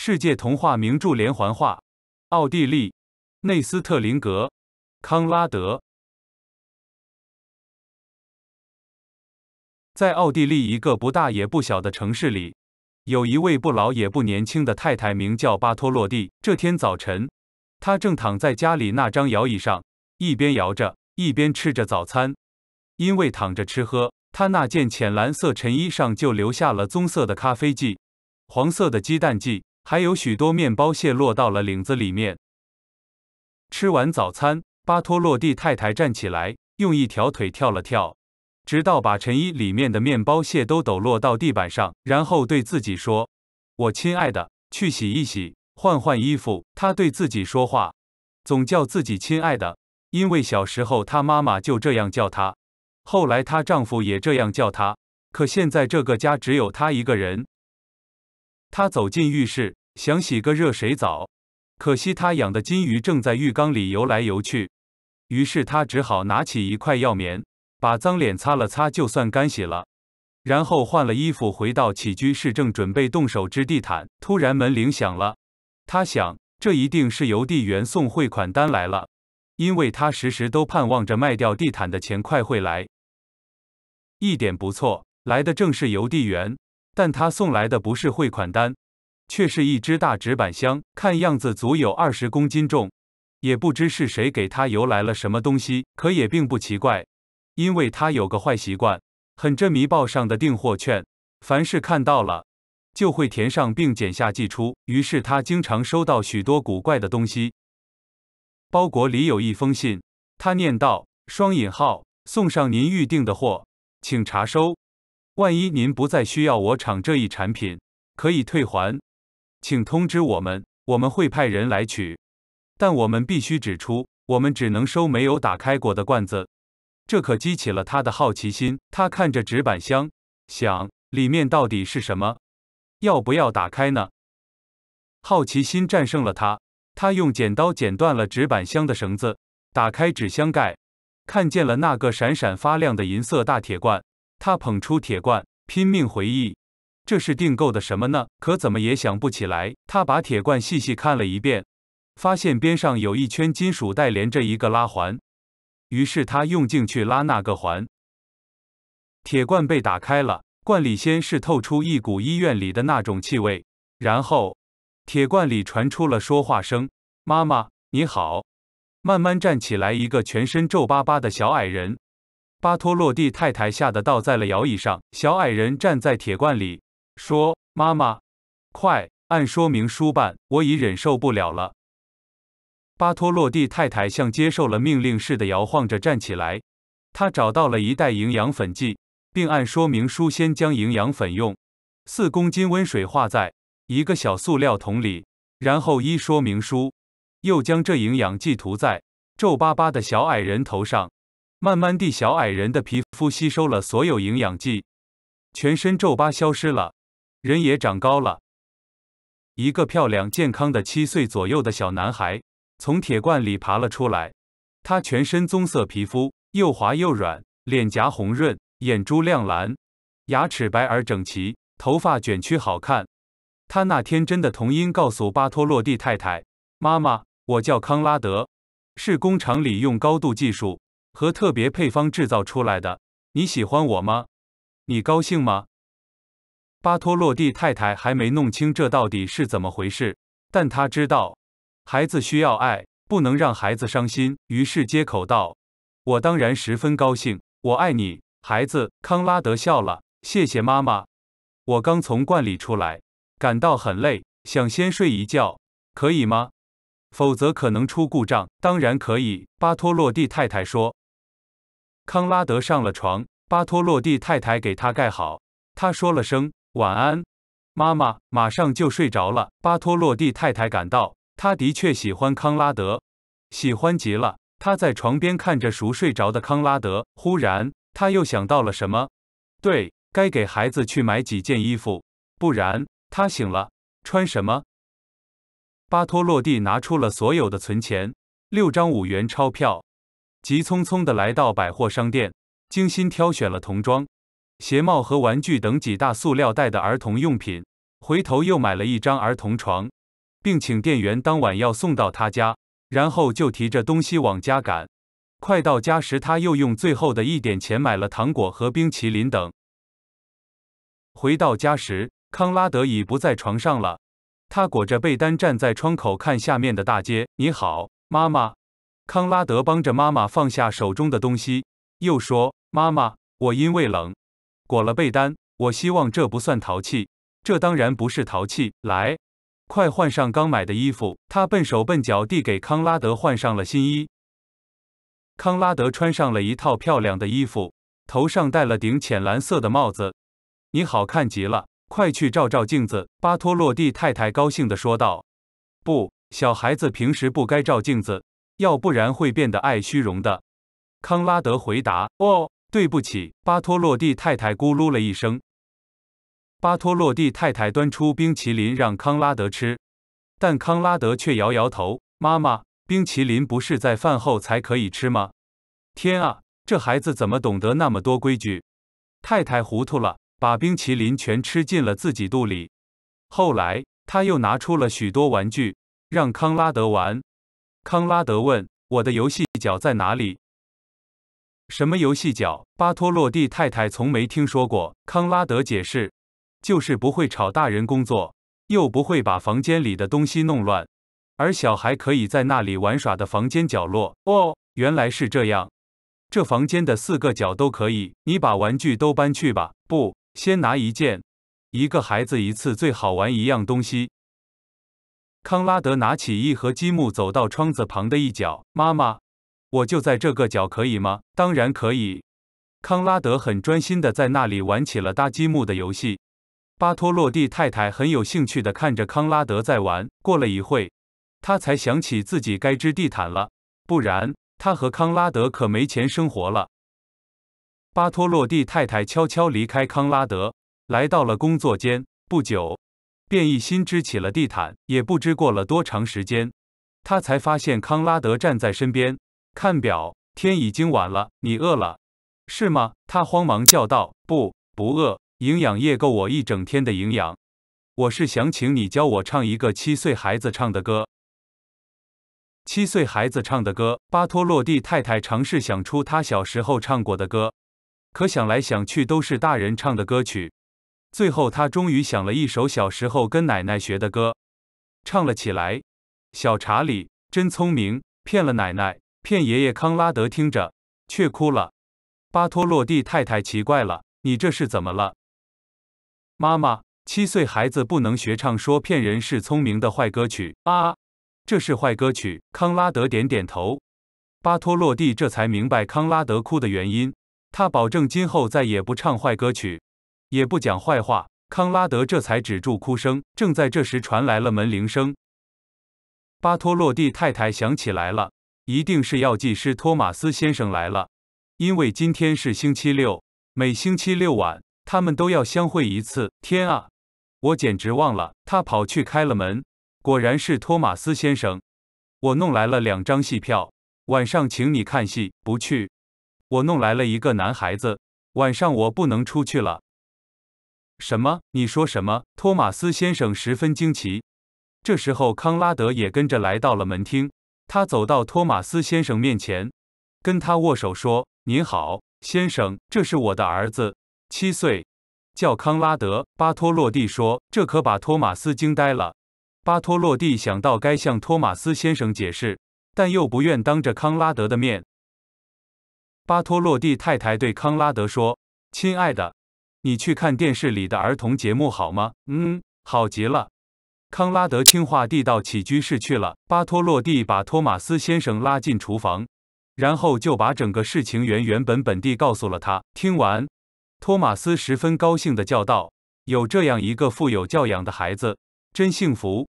世界童话名著连环画，奥地利，内斯特林格，康拉德。在奥地利一个不大也不小的城市里，有一位不老也不年轻的太太，名叫巴托洛蒂。这天早晨，她正躺在家里那张摇椅上，一边摇着，一边吃着早餐。因为躺着吃喝，她那件浅蓝色衬衣上就留下了棕色的咖啡剂、黄色的鸡蛋剂、还有许多面包屑落到了领子里面。吃完早餐，巴托洛蒂太太站起来，用一条腿跳了跳，直到把衬衣里面的面包屑都抖落到地板上，然后对自己说：“我亲爱的，去洗一洗，换换衣服。”她对自己说话，总叫自己“亲爱的”，因为小时候她妈妈就这样叫她，后来她丈夫也这样叫她，可现在这个家只有她一个人。他走进浴室，想洗个热水澡，可惜他养的金鱼正在浴缸里游来游去，于是他只好拿起一块药棉，把脏脸擦了擦，就算干洗了。然后换了衣服，回到起居室，正准备动手织地毯，突然门铃响了。他想，这一定是邮递员送汇款单来了，因为他时时都盼望着卖掉地毯的钱快会来。一点不错，来的正是邮递员。但他送来的不是汇款单，却是一只大纸板箱，看样子足有二十公斤重。也不知是谁给他邮来了什么东西，可也并不奇怪，因为他有个坏习惯，很着迷报上的订货券，凡是看到了，就会填上并剪下寄出。于是他经常收到许多古怪的东西。包裹里有一封信，他念道：“双引号送上您预定的货，请查收。”万一您不再需要我厂这一产品，可以退还，请通知我们，我们会派人来取。但我们必须指出，我们只能收没有打开过的罐子。这可激起了他的好奇心，他看着纸板箱，想里面到底是什么？要不要打开呢？好奇心战胜了他，他用剪刀剪断了纸板箱的绳子，打开纸箱盖，看见了那个闪闪发亮的银色大铁罐。他捧出铁罐，拼命回忆，这是订购的什么呢？可怎么也想不起来。他把铁罐细细看了一遍，发现边上有一圈金属带，连着一个拉环。于是他用劲去拉那个环，铁罐被打开了。罐里先是透出一股医院里的那种气味，然后铁罐里传出了说话声：“妈妈，你好。”慢慢站起来，一个全身皱巴巴的小矮人。巴托洛蒂太太吓得倒在了摇椅上。小矮人站在铁罐里说：“妈妈，快按说明书办，我已忍受不了了。”巴托洛蒂太太像接受了命令似的摇晃着站起来。她找到了一袋营养粉剂，并按说明书先将营养粉用四公斤温水化在一个小塑料桶里，然后依说明书又将这营养剂涂在皱巴巴的小矮人头上。慢慢地，小矮人的皮肤吸收了所有营养剂，全身皱巴消失了，人也长高了。一个漂亮健康的七岁左右的小男孩从铁罐里爬了出来。他全身棕色皮肤，又滑又软，脸颊红润，眼珠亮蓝，牙齿白而整齐，头发卷曲好看。他那天真的童音告诉巴托洛蒂太太：“妈妈，我叫康拉德，是工厂里用高度技术。”和特别配方制造出来的，你喜欢我吗？你高兴吗？巴托洛蒂太太还没弄清这到底是怎么回事，但她知道孩子需要爱，不能让孩子伤心，于是接口道：“我当然十分高兴，我爱你，孩子。”康拉德笑了，谢谢妈妈。我刚从罐里出来，感到很累，想先睡一觉，可以吗？否则可能出故障。当然可以，巴托洛蒂太太说。康拉德上了床，巴托洛蒂太太给他盖好。他说了声晚安，妈妈马上就睡着了。巴托洛蒂太太感到，他的确喜欢康拉德，喜欢极了。他在床边看着熟睡着的康拉德，忽然他又想到了什么，对，该给孩子去买几件衣服，不然他醒了穿什么？巴托洛蒂拿出了所有的存钱，六张五元钞票。急匆匆地来到百货商店，精心挑选了童装、鞋帽和玩具等几大塑料袋的儿童用品。回头又买了一张儿童床，并请店员当晚要送到他家。然后就提着东西往家赶。快到家时，他又用最后的一点钱买了糖果和冰淇淋等。回到家时，康拉德已不在床上了。他裹着被单站在窗口看下面的大街。你好，妈妈。康拉德帮着妈妈放下手中的东西，又说：“妈妈，我因为冷裹了被单。我希望这不算淘气。这当然不是淘气。来，快换上刚买的衣服。”她笨手笨脚递给康拉德换上了新衣。康拉德穿上了一套漂亮的衣服，头上戴了顶浅蓝色的帽子。你好看极了，快去照照镜子。”巴托洛蒂太太高兴地说道。“不，小孩子平时不该照镜子。”要不然会变得爱虚荣的，康拉德回答。哦，对不起，巴托洛蒂太太咕噜了一声。巴托洛蒂太太端出冰淇淋让康拉德吃，但康拉德却摇摇头。妈妈，冰淇淋不是在饭后才可以吃吗？天啊，这孩子怎么懂得那么多规矩？太太糊涂了，把冰淇淋全吃进了自己肚里。后来，他又拿出了许多玩具让康拉德玩。康拉德问：“我的游戏角在哪里？”“什么游戏角？”巴托洛蒂太太从没听说过。康拉德解释：“就是不会吵大人工作，又不会把房间里的东西弄乱，而小孩可以在那里玩耍的房间角落。”“哦，原来是这样。这房间的四个角都可以。你把玩具都搬去吧。”“不，先拿一件。一个孩子一次最好玩一样东西。”康拉德拿起一盒积木，走到窗子旁的一角。妈妈，我就在这个角，可以吗？当然可以。康拉德很专心地在那里玩起了搭积木的游戏。巴托洛蒂太太很有兴趣地看着康拉德在玩。过了一会，她才想起自己该织地毯了，不然她和康拉德可没钱生活了。巴托洛蒂太太悄悄离开康拉德，来到了工作间。不久。便一心支起了地毯，也不知过了多长时间，他才发现康拉德站在身边。看表，天已经晚了。你饿了，是吗？他慌忙叫道：“不，不饿，营养液够我一整天的营养。我是想请你教我唱一个七岁孩子唱的歌。”七岁孩子唱的歌。巴托洛蒂太太尝试想出他小时候唱过的歌，可想来想去都是大人唱的歌曲。最后，他终于想了一首小时候跟奶奶学的歌，唱了起来：“小查理真聪明，骗了奶奶，骗爷爷。”康拉德听着却哭了。巴托洛蒂太太奇怪了：“你这是怎么了？”“妈妈，七岁孩子不能学唱说骗人是聪明的坏歌曲啊，这是坏歌曲。”康拉德点点头。巴托洛蒂这才明白康拉德哭的原因。他保证今后再也不唱坏歌曲。也不讲坏话，康拉德这才止住哭声。正在这时，传来了门铃声。巴托洛蒂太太想起来了，一定是药剂师托马斯先生来了，因为今天是星期六，每星期六晚他们都要相会一次。天啊，我简直忘了！他跑去开了门，果然是托马斯先生。我弄来了两张戏票，晚上请你看戏。不去。我弄来了一个男孩子，晚上我不能出去了。什么？你说什么？托马斯先生十分惊奇。这时候，康拉德也跟着来到了门厅。他走到托马斯先生面前，跟他握手说：“您好，先生，这是我的儿子，七岁，叫康拉德。”巴托洛蒂说，这可把托马斯惊呆了。巴托洛蒂想到该向托马斯先生解释，但又不愿当着康拉德的面。巴托洛蒂太太对康拉德说：“亲爱的。”你去看电视里的儿童节目好吗？嗯，好极了。康拉德听话地到起居室去了。巴托洛蒂把托马斯先生拉进厨房，然后就把整个事情原原本本地告诉了他。听完，托马斯十分高兴地叫道：“有这样一个富有教养的孩子，真幸福！”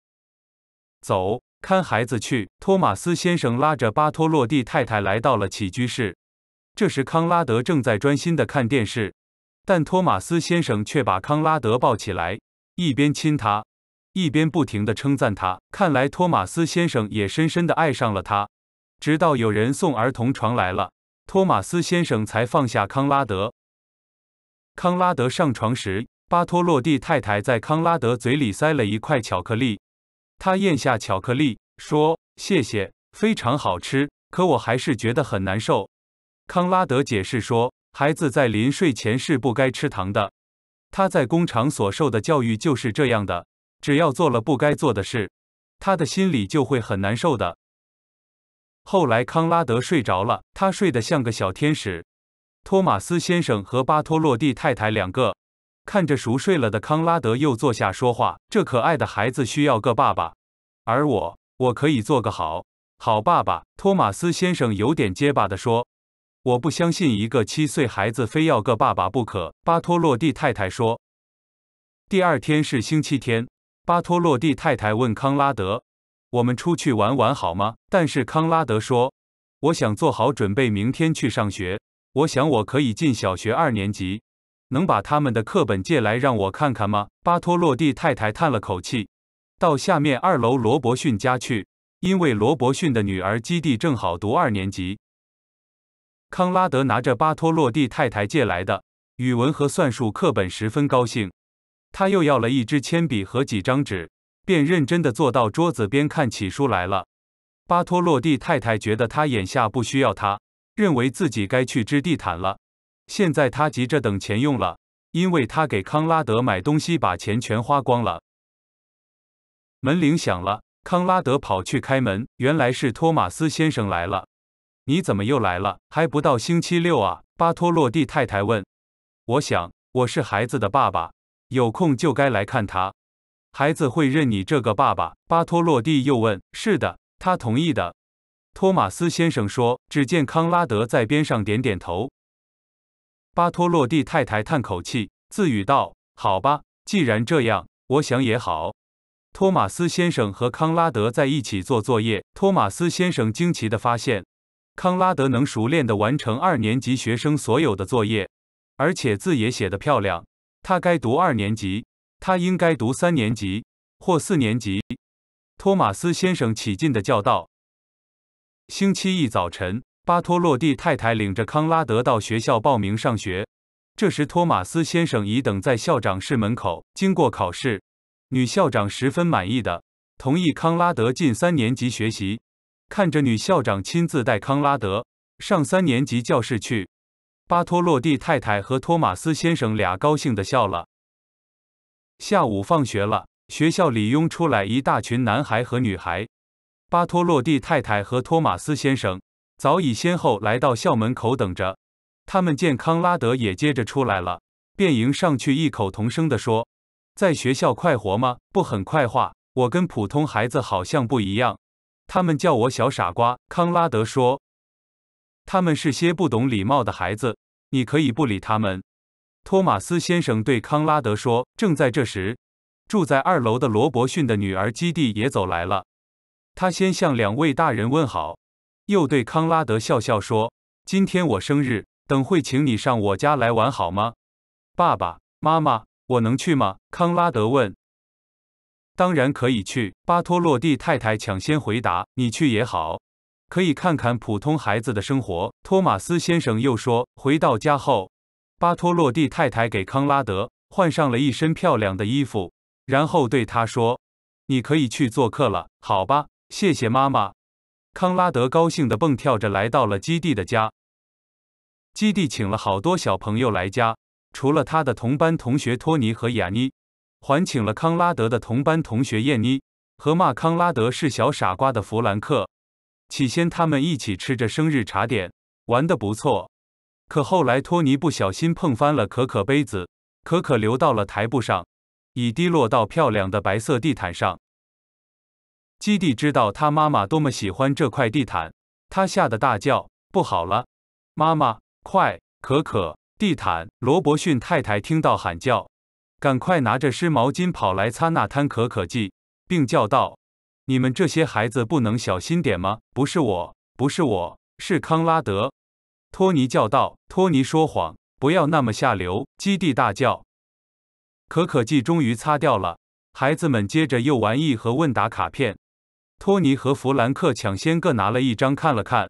走，看孩子去。托马斯先生拉着巴托洛蒂太太来到了起居室。这时，康拉德正在专心地看电视。但托马斯先生却把康拉德抱起来，一边亲他，一边不停地称赞他。看来托马斯先生也深深地爱上了他。直到有人送儿童床来了，托马斯先生才放下康拉德。康拉德上床时，巴托洛蒂太太在康拉德嘴里塞了一块巧克力。他咽下巧克力，说：“谢谢，非常好吃。”可我还是觉得很难受。康拉德解释说。孩子在临睡前是不该吃糖的。他在工厂所受的教育就是这样的。只要做了不该做的事，他的心里就会很难受的。后来康拉德睡着了，他睡得像个小天使。托马斯先生和巴托洛蒂太太两个看着熟睡了的康拉德，又坐下说话。这可爱的孩子需要个爸爸，而我，我可以做个好好爸爸。托马斯先生有点结巴地说。我不相信一个七岁孩子非要个爸爸不可。巴托洛蒂太太说。第二天是星期天，巴托洛蒂太太问康拉德：“我们出去玩玩好吗？”但是康拉德说：“我想做好准备，明天去上学。我想我可以进小学二年级，能把他们的课本借来让我看看吗？”巴托洛蒂太太叹了口气，到下面二楼罗伯逊家去，因为罗伯逊的女儿基地正好读二年级。康拉德拿着巴托洛蒂太太借来的语文和算术课本，十分高兴。他又要了一支铅笔和几张纸，便认真地坐到桌子边看起书来了。巴托洛蒂太太觉得他眼下不需要他，认为自己该去织地毯了。现在他急着等钱用了，因为他给康拉德买东西把钱全花光了。门铃响了，康拉德跑去开门，原来是托马斯先生来了。你怎么又来了？还不到星期六啊！巴托洛蒂太太问。我想我是孩子的爸爸，有空就该来看他。孩子会认你这个爸爸？巴托洛蒂又问。是的，他同意的。托马斯先生说。只见康拉德在边上点点头。巴托洛蒂太太叹口气，自语道：“好吧，既然这样，我想也好。”托马斯先生和康拉德在一起做作业。托马斯先生惊奇的发现。康拉德能熟练地完成二年级学生所有的作业，而且字也写得漂亮。他该读二年级，他应该读三年级或四年级。托马斯先生起劲地叫道。星期一早晨，巴托洛蒂太太领着康拉德到学校报名上学。这时，托马斯先生已等在校长室门口。经过考试，女校长十分满意的同意康拉德进三年级学习。看着女校长亲自带康拉德上三年级教室去，巴托洛蒂太太和托马斯先生俩高兴的笑了。下午放学了，学校里涌出来一大群男孩和女孩。巴托洛蒂太太和托马斯先生早已先后来到校门口等着，他们见康拉德也接着出来了，便迎上去异口同声地说：“在学校快活吗？不很快活。我跟普通孩子好像不一样。”他们叫我小傻瓜，康拉德说：“他们是些不懂礼貌的孩子，你可以不理他们。”托马斯先生对康拉德说。正在这时，住在二楼的罗伯逊的女儿基地也走来了。他先向两位大人问好，又对康拉德笑笑说：“今天我生日，等会请你上我家来玩好吗？”爸爸妈妈，我能去吗？康拉德问。当然可以去，巴托洛蒂太太抢先回答：“你去也好，可以看看普通孩子的生活。”托马斯先生又说：“回到家后，巴托洛蒂太太给康拉德换上了一身漂亮的衣服，然后对他说：‘你可以去做客了，好吧？’谢谢妈妈。”康拉德高兴地蹦跳着来到了基地的家。基地请了好多小朋友来家，除了他的同班同学托尼和雅妮。还请了康拉德的同班同学燕妮和骂康拉德是小傻瓜的弗兰克。起先他们一起吃着生日茶点，玩的不错。可后来托尼不小心碰翻了可可杯子，可可流到了台布上，已滴落到漂亮的白色地毯上。基蒂知道他妈妈多么喜欢这块地毯，他吓得大叫：“不好了，妈妈，快，可可地毯！”罗伯逊太太听到喊叫。赶快拿着湿毛巾跑来擦那滩可可剂，并叫道：“你们这些孩子不能小心点吗？”不是我，不是我，是康拉德。托尼叫道：“托尼说谎！不要那么下流！”基地大叫。可可剂终于擦掉了。孩子们接着又玩一盒问答卡片。托尼和弗兰克抢先各拿了一张看了看，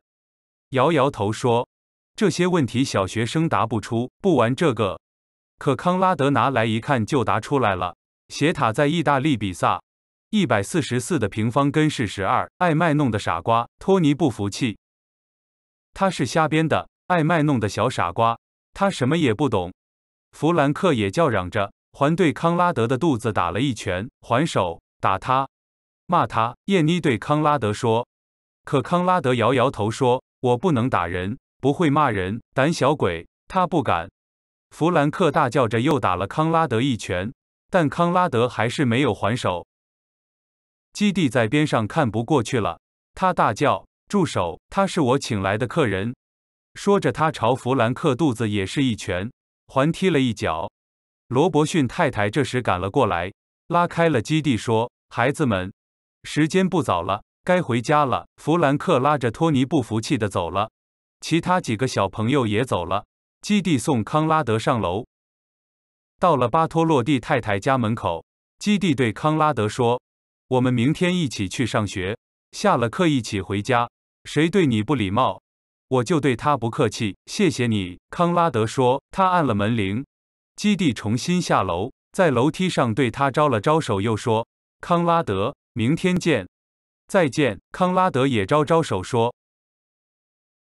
摇摇头说：“这些问题小学生答不出，不玩这个。”可康拉德拿来一看，就答出来了。斜塔在意大利比萨，一百四十四的平方根是十二。爱卖弄的傻瓜，托尼不服气，他是瞎编的。爱卖弄的小傻瓜，他什么也不懂。弗兰克也叫嚷着，还对康拉德的肚子打了一拳。还手打他，骂他。叶妮对康拉德说，可康拉德摇摇头说：“我不能打人，不会骂人，胆小鬼。”他不敢。弗兰克大叫着，又打了康拉德一拳，但康拉德还是没有还手。基地在边上看不过去了，他大叫：“住手！他是我请来的客人。”说着，他朝弗兰克肚子也是一拳，还踢了一脚。罗伯逊太太这时赶了过来，拉开了基地，说：“孩子们，时间不早了，该回家了。”弗兰克拉着托尼不服气的走了，其他几个小朋友也走了。基地送康拉德上楼，到了巴托洛蒂太太家门口，基地对康拉德说：“我们明天一起去上学，下了课一起回家。谁对你不礼貌，我就对他不客气。”谢谢你，康拉德说。他按了门铃，基地重新下楼，在楼梯上对他招了招手，又说：“康拉德，明天见。”再见，康拉德也招招手说。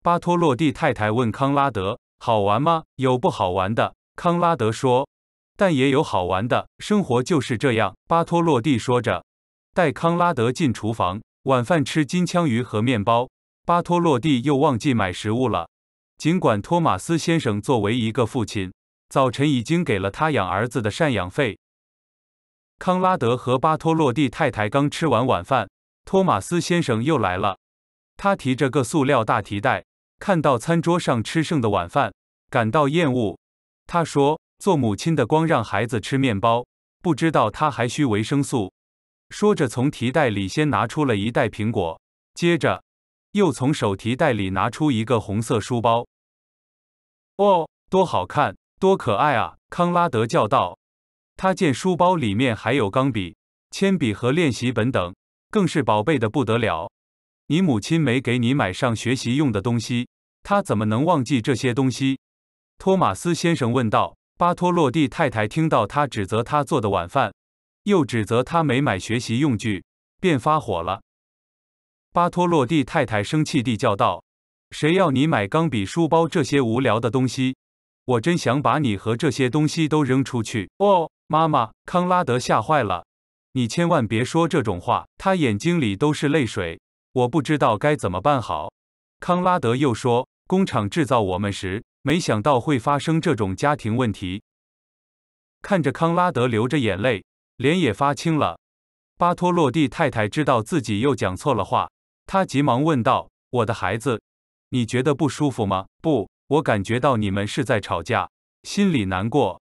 巴托洛蒂太太问康拉德。好玩吗？有不好玩的，康拉德说，但也有好玩的，生活就是这样。巴托洛蒂说着，带康拉德进厨房，晚饭吃金枪鱼和面包。巴托洛蒂又忘记买食物了。尽管托马斯先生作为一个父亲，早晨已经给了他养儿子的赡养费。康拉德和巴托洛蒂太太刚吃完晚饭，托马斯先生又来了，他提着个塑料大提袋。看到餐桌上吃剩的晚饭，感到厌恶。他说：“做母亲的光让孩子吃面包，不知道他还需维生素。”说着，从提袋里先拿出了一袋苹果，接着又从手提袋里拿出一个红色书包。“哦，多好看，多可爱啊！”康拉德叫道。他见书包里面还有钢笔、铅笔和练习本等，更是宝贝的不得了。你母亲没给你买上学习用的东西。他怎么能忘记这些东西？托马斯先生问道。巴托洛蒂太太听到他指责他做的晚饭，又指责他没买学习用具，便发火了。巴托洛蒂太太生气地叫道：“谁要你买钢笔、书包这些无聊的东西？我真想把你和这些东西都扔出去！”哦，妈妈，康拉德吓坏了。你千万别说这种话。他眼睛里都是泪水。我不知道该怎么办好。康拉德又说。工厂制造我们时，没想到会发生这种家庭问题。看着康拉德流着眼泪，脸也发青了。巴托洛蒂太太知道自己又讲错了话，她急忙问道：“我的孩子，你觉得不舒服吗？”“不，我感觉到你们是在吵架，心里难过。”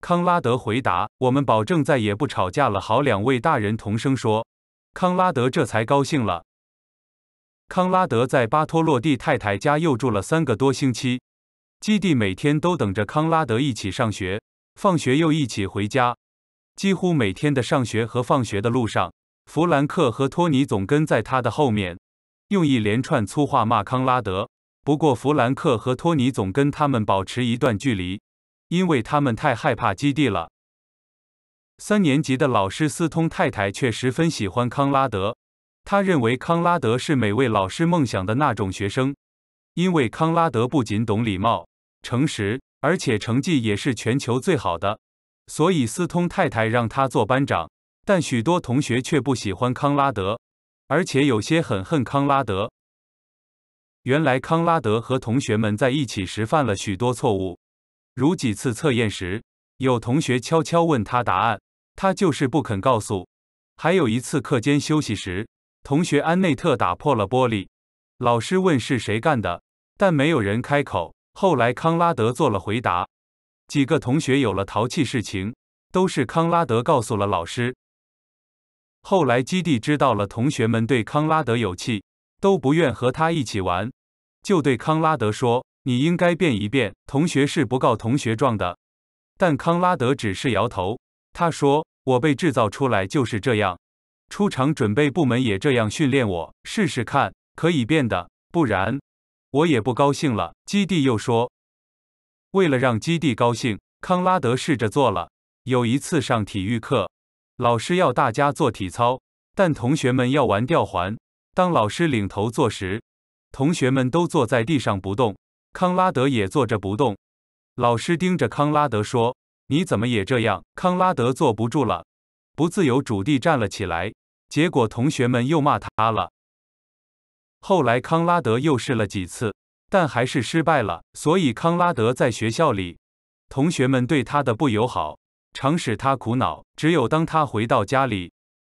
康拉德回答：“我们保证再也不吵架了。”好，两位大人同声说：“康拉德这才高兴了。”康拉德在巴托洛蒂太太家又住了三个多星期。基地每天都等着康拉德一起上学，放学又一起回家。几乎每天的上学和放学的路上，弗兰克和托尼总跟在他的后面，用一连串粗话骂康拉德。不过，弗兰克和托尼总跟他们保持一段距离，因为他们太害怕基地了。三年级的老师斯通太太却十分喜欢康拉德。他认为康拉德是每位老师梦想的那种学生，因为康拉德不仅懂礼貌、诚实，而且成绩也是全球最好的，所以斯通太太让他做班长。但许多同学却不喜欢康拉德，而且有些很恨康拉德。原来康拉德和同学们在一起时犯了许多错误，如几次测验时，有同学悄悄问他答案，他就是不肯告诉；还有一次课间休息时，同学安内特打破了玻璃，老师问是谁干的，但没有人开口。后来康拉德做了回答。几个同学有了淘气事情，都是康拉德告诉了老师。后来基地知道了，同学们对康拉德有气，都不愿和他一起玩，就对康拉德说：“你应该变一变，同学是不告同学状的。”但康拉德只是摇头。他说：“我被制造出来就是这样。”出场准备部门也这样训练我，试试看，可以变的，不然我也不高兴了。基地又说，为了让基地高兴，康拉德试着做了。有一次上体育课，老师要大家做体操，但同学们要玩吊环。当老师领头坐时，同学们都坐在地上不动，康拉德也坐着不动。老师盯着康拉德说：“你怎么也这样？”康拉德坐不住了。不自由，主地站了起来，结果同学们又骂他了。后来康拉德又试了几次，但还是失败了。所以康拉德在学校里，同学们对他的不友好常使他苦恼。只有当他回到家里，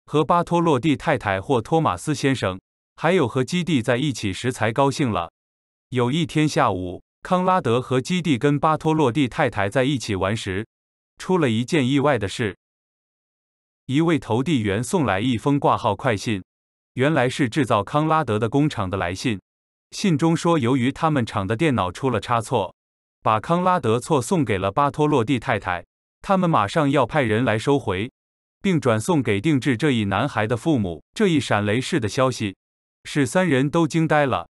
和巴托洛蒂太太或托马斯先生，还有和基地在一起时，才高兴了。有一天下午，康拉德和基地跟巴托洛蒂太太在一起玩时，出了一件意外的事。一位投递员送来一封挂号快信，原来是制造康拉德的工厂的来信。信中说，由于他们厂的电脑出了差错，把康拉德错送给了巴托洛蒂太太。他们马上要派人来收回，并转送给定制这一男孩的父母。这一闪雷式的消息，使三人都惊呆了。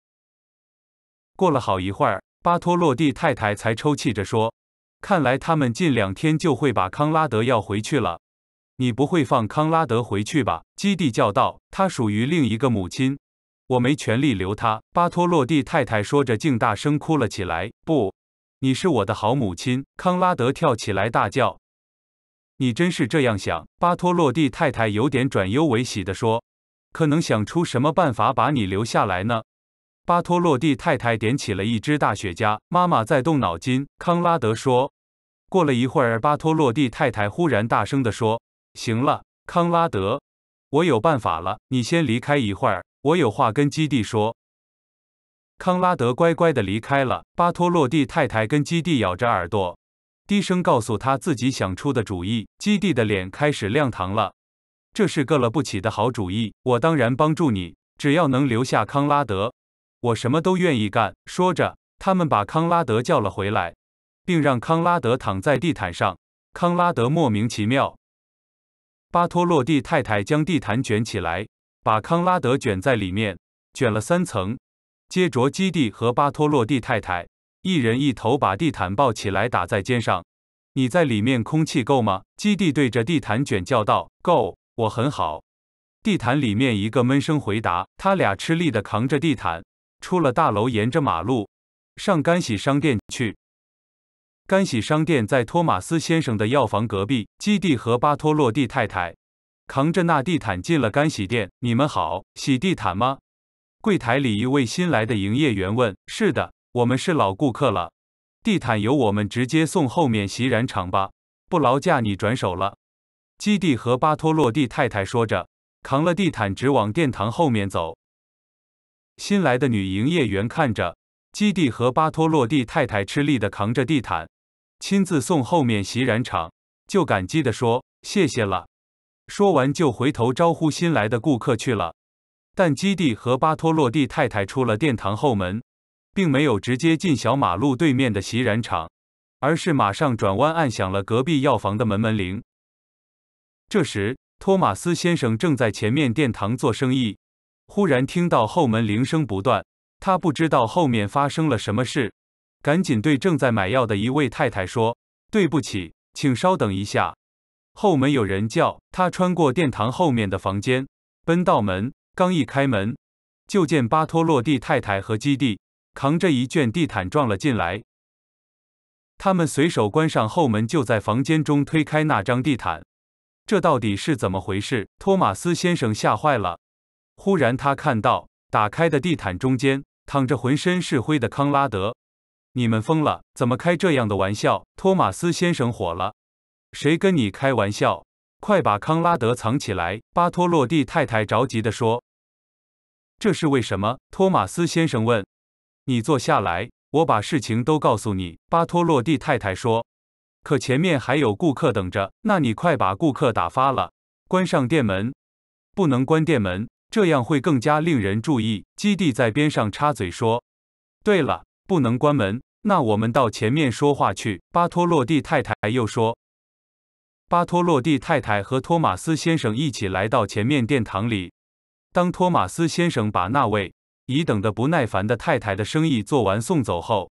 过了好一会儿，巴托洛蒂太太才抽泣着说：“看来他们近两天就会把康拉德要回去了。”你不会放康拉德回去吧？基地叫道：“他属于另一个母亲，我没权利留他。”巴托洛蒂太太说着，竟大声哭了起来。“不，你是我的好母亲！”康拉德跳起来大叫。“你真是这样想？”巴托洛蒂太太有点转忧为喜地说。“可能想出什么办法把你留下来呢？”巴托洛蒂太太点起了一支大雪茄。“妈妈在动脑筋。”康拉德说。过了一会儿，巴托洛蒂太太忽然大声地说。行了，康拉德，我有办法了。你先离开一会儿，我有话跟基地说。康拉德乖乖的离开了。巴托洛蒂太太跟基地咬着耳朵，低声告诉他自己想出的主意。基地的脸开始亮堂了，这是个了不起的好主意。我当然帮助你，只要能留下康拉德，我什么都愿意干。说着，他们把康拉德叫了回来，并让康拉德躺在地毯上。康拉德莫名其妙。巴托洛蒂太太将地毯卷起来，把康拉德卷在里面，卷了三层。接着，基蒂和巴托洛蒂太太一人一头把地毯抱起来，打在肩上。你在里面空气够吗？基地对着地毯卷叫道：“够，我很好。”地毯里面一个闷声回答。他俩吃力地扛着地毯出了大楼，沿着马路上干洗商店去。干洗商店在托马斯先生的药房隔壁。基地和巴托洛蒂太太扛着那地毯进了干洗店。“你们好，洗地毯吗？”柜台里一位新来的营业员问。“是的，我们是老顾客了。地毯由我们直接送后面洗染厂吧，不劳驾你转手了。”基地和巴托洛蒂太太说着，扛了地毯直往殿堂后面走。新来的女营业员看着基地和巴托洛蒂太太吃力地扛着地毯。亲自送后面洗染厂，就感激地说：“谢谢了。”说完就回头招呼新来的顾客去了。但基地和巴托洛蒂太太出了殿堂后门，并没有直接进小马路对面的洗染厂，而是马上转弯按响了隔壁药房的门门铃。这时，托马斯先生正在前面殿堂做生意，忽然听到后门铃声不断，他不知道后面发生了什么事。赶紧对正在买药的一位太太说：“对不起，请稍等一下。”后门有人叫他穿过殿堂后面的房间，奔到门。刚一开门，就见巴托洛蒂太太和基地扛着一卷地毯撞了进来。他们随手关上后门，就在房间中推开那张地毯。这到底是怎么回事？托马斯先生吓坏了。忽然，他看到打开的地毯中间躺着浑身是灰的康拉德。你们疯了！怎么开这样的玩笑？托马斯先生火了。谁跟你开玩笑？快把康拉德藏起来！巴托洛蒂太太着急的说。这是为什么？托马斯先生问。你坐下来，我把事情都告诉你。巴托洛蒂太太说。可前面还有顾客等着，那你快把顾客打发了，关上店门。不能关店门，这样会更加令人注意。基地在边上插嘴说。对了。不能关门，那我们到前面说话去。”巴托洛蒂太太又说。巴托洛蒂太太和托马斯先生一起来到前面殿堂里。当托马斯先生把那位已等得不耐烦的太太的生意做完送走后，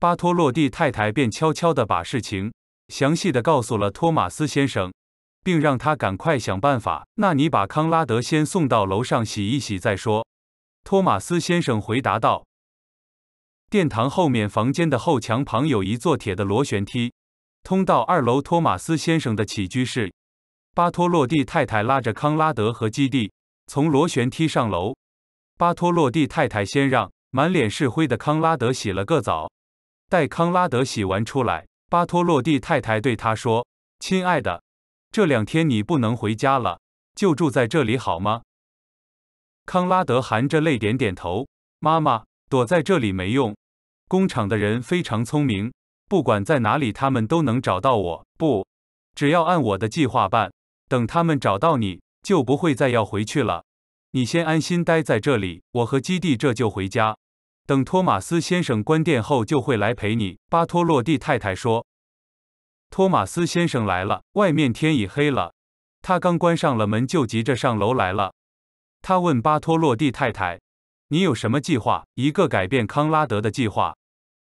巴托洛蒂太太便悄悄地把事情详细的告诉了托马斯先生，并让他赶快想办法。那你把康拉德先送到楼上洗一洗再说。”托马斯先生回答道。殿堂后面房间的后墙旁有一座铁的螺旋梯，通到二楼托马斯先生的起居室。巴托洛蒂太太拉着康拉德和基地从螺旋梯上楼。巴托洛蒂太太先让满脸是灰的康拉德洗了个澡，待康拉德洗完出来，巴托洛蒂太太对他说：“亲爱的，这两天你不能回家了，就住在这里好吗？”康拉德含着泪点点头：“妈妈，躲在这里没用。”工厂的人非常聪明，不管在哪里，他们都能找到我。不，只要按我的计划办，等他们找到你，就不会再要回去了。你先安心待在这里，我和基地这就回家。等托马斯先生关店后，就会来陪你。巴托洛蒂太太说：“托马斯先生来了，外面天已黑了。他刚关上了门，就急着上楼来了。他问巴托洛蒂太太：‘你有什么计划？’一个改变康拉德的计划。”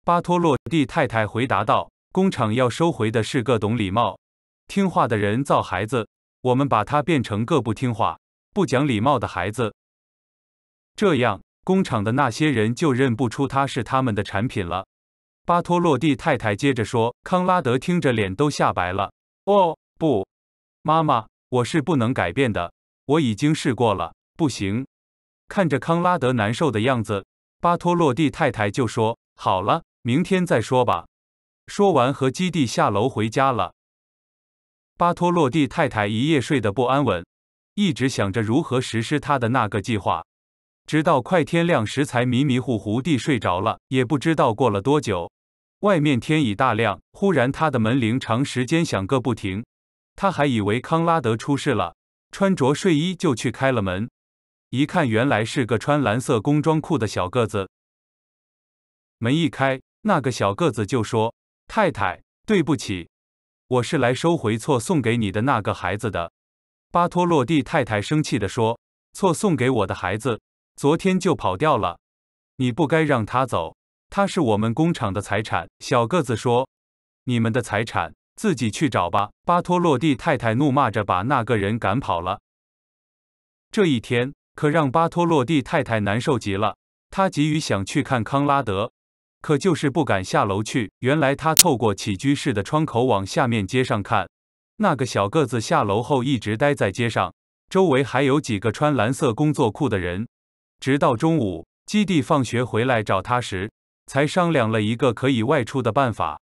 巴托洛蒂太太回答道：“工厂要收回的是个懂礼貌、听话的人造孩子，我们把它变成个不听话、不讲礼貌的孩子，这样工厂的那些人就认不出他是他们的产品了。”巴托洛蒂太太接着说，康拉德听着脸都吓白了。“哦，不，妈妈，我是不能改变的，我已经试过了，不行。”看着康拉德难受的样子，巴托洛蒂太太就说：“好了。”明天再说吧。说完，和基蒂下楼回家了。巴托洛蒂太太一夜睡得不安稳，一直想着如何实施他的那个计划，直到快天亮时才迷迷糊糊地睡着了。也不知道过了多久，外面天已大亮，忽然他的门铃长时间响个不停，他还以为康拉德出事了，穿着睡衣就去开了门，一看原来是个穿蓝色工装裤的小个子。门一开。那个小个子就说：“太太，对不起，我是来收回错送给你的那个孩子的。”巴托洛蒂太太生气地说：“错送给我的孩子，昨天就跑掉了。你不该让他走，他是我们工厂的财产。”小个子说：“你们的财产，自己去找吧。”巴托洛蒂太太怒骂着把那个人赶跑了。这一天可让巴托洛蒂太太难受极了，她急于想去看康拉德。可就是不敢下楼去。原来他透过起居室的窗口往下面街上看，那个小个子下楼后一直待在街上，周围还有几个穿蓝色工作裤的人。直到中午，基地放学回来找他时，才商量了一个可以外出的办法。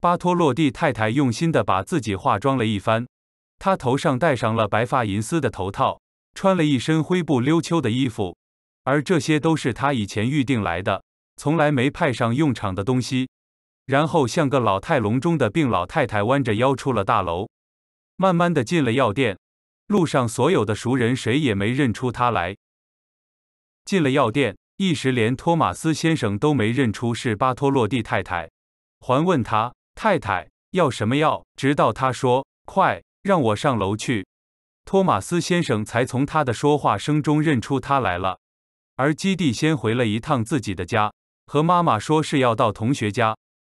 巴托洛蒂太太用心地把自己化妆了一番，她头上戴上了白发银丝的头套，穿了一身灰不溜秋的衣服，而这些都是她以前预定来的。从来没派上用场的东西，然后像个老态龙钟的病老太太弯着腰出了大楼，慢慢的进了药店。路上所有的熟人谁也没认出他来。进了药店，一时连托马斯先生都没认出是巴托洛蒂太太，还问他太太要什么药，直到他说快让我上楼去，托马斯先生才从他的说话声中认出他来了。而基地先回了一趟自己的家。和妈妈说是要到同学家，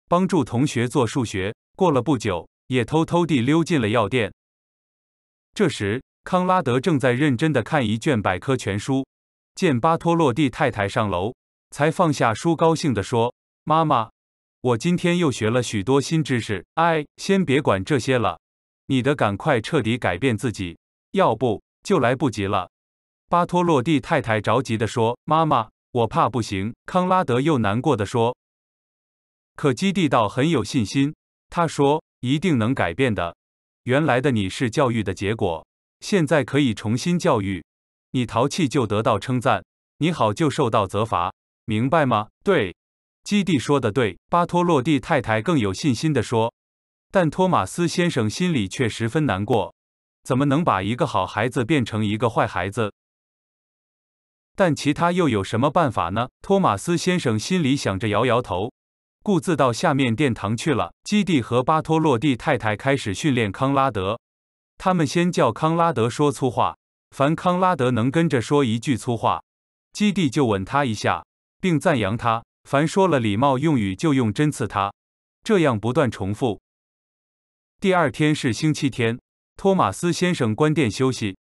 帮助同学做数学。过了不久，也偷偷地溜进了药店。这时，康拉德正在认真地看一卷百科全书，见巴托洛蒂太太上楼，才放下书，高兴地说：“妈妈，我今天又学了许多新知识。哎，先别管这些了，你得赶快彻底改变自己，要不就来不及了。”巴托洛蒂太太着急地说：“妈妈。”我怕不行，康拉德又难过的说。可基地倒很有信心，他说一定能改变的。原来的你是教育的结果，现在可以重新教育。你淘气就得到称赞，你好就受到责罚，明白吗？对，基地说的对。巴托洛蒂太太更有信心的说，但托马斯先生心里却十分难过，怎么能把一个好孩子变成一个坏孩子？但其他又有什么办法呢？托马斯先生心里想着，摇摇头，顾自到下面殿堂去了。基蒂和巴托洛蒂太太开始训练康拉德。他们先叫康拉德说粗话，凡康拉德能跟着说一句粗话，基蒂就吻他一下，并赞扬他；凡说了礼貌用语，就用针刺他。这样不断重复。第二天是星期天，托马斯先生关店休息。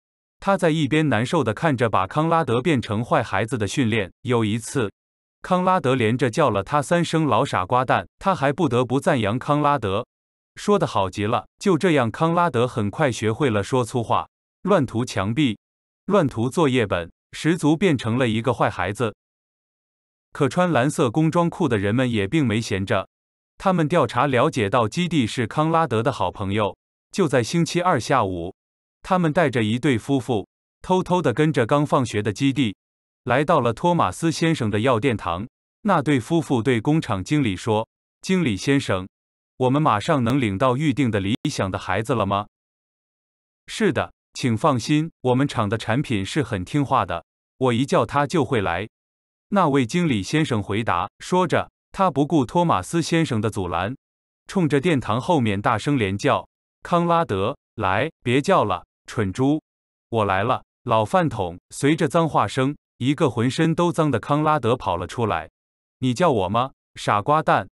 他在一边难受的看着，把康拉德变成坏孩子的训练。有一次，康拉德连着叫了他三声“老傻瓜蛋”，他还不得不赞扬康拉德，说的好极了。就这样，康拉德很快学会了说粗话，乱涂墙壁，乱涂作业本，十足变成了一个坏孩子。可穿蓝色工装裤的人们也并没闲着，他们调查了解到，基地是康拉德的好朋友。就在星期二下午。他们带着一对夫妇，偷偷地跟着刚放学的基地，来到了托马斯先生的药店堂。那对夫妇对工厂经理说：“经理先生，我们马上能领到预定的理想的孩子了吗？”“是的，请放心，我们厂的产品是很听话的，我一叫他就会来。”那位经理先生回答，说着，他不顾托马斯先生的阻拦，冲着殿堂后面大声连叫：“康拉德，来，别叫了！”蠢猪，我来了！老饭桶，随着脏话声，一个浑身都脏的康拉德跑了出来。你叫我吗，傻瓜蛋？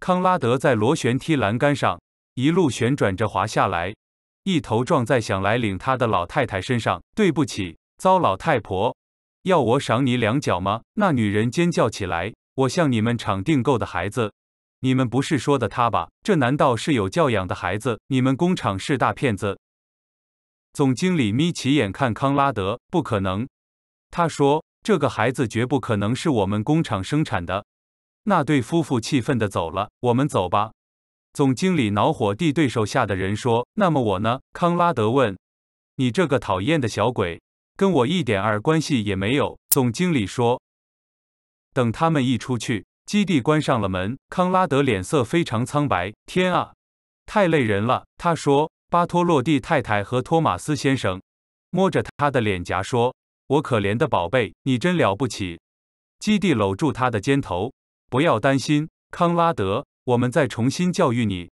康拉德在螺旋梯栏杆上一路旋转着滑下来，一头撞在想来领他的老太太身上。对不起，糟老太婆，要我赏你两脚吗？那女人尖叫起来。我向你们厂订购的孩子，你们不是说的他吧？这难道是有教养的孩子？你们工厂是大骗子！总经理眯起眼看康拉德，不可能。他说：“这个孩子绝不可能是我们工厂生产的。”那对夫妇气愤的走了。我们走吧。总经理恼火地对手下的人说：“那么我呢？”康拉德问：“你这个讨厌的小鬼，跟我一点二关系也没有。”总经理说：“等他们一出去，基地关上了门。”康拉德脸色非常苍白。天啊，太累人了。他说。巴托洛蒂太太和托马斯先生摸着他的脸颊说：“我可怜的宝贝，你真了不起。”基地搂住他的肩头：“不要担心，康拉德，我们再重新教育你。”